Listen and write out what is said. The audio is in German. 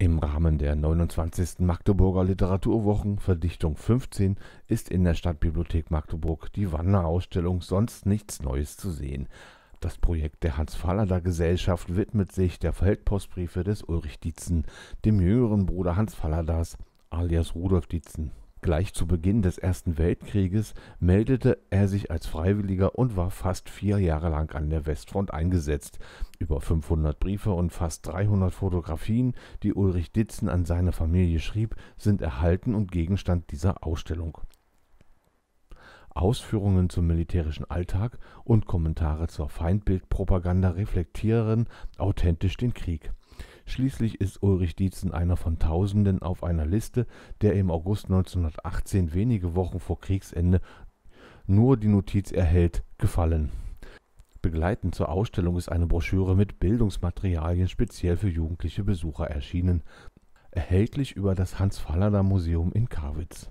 Im Rahmen der 29. Magdeburger Literaturwochen Verdichtung 15 ist in der Stadtbibliothek Magdeburg die Wanderausstellung Sonst nichts Neues zu sehen. Das Projekt der Hans-Fallader Gesellschaft widmet sich der Feldpostbriefe des Ulrich Dietzen, dem jüngeren Bruder Hans Falladers, alias Rudolf Dietzen. Gleich zu Beginn des Ersten Weltkrieges meldete er sich als Freiwilliger und war fast vier Jahre lang an der Westfront eingesetzt. Über 500 Briefe und fast 300 Fotografien, die Ulrich Ditzen an seine Familie schrieb, sind erhalten und Gegenstand dieser Ausstellung. Ausführungen zum militärischen Alltag und Kommentare zur Feindbildpropaganda reflektieren authentisch den Krieg Schließlich ist Ulrich Dietzen einer von Tausenden auf einer Liste, der im August 1918, wenige Wochen vor Kriegsende, nur die Notiz erhält, gefallen. Begleitend zur Ausstellung ist eine Broschüre mit Bildungsmaterialien speziell für jugendliche Besucher erschienen, erhältlich über das hans fallader museum in Karwitz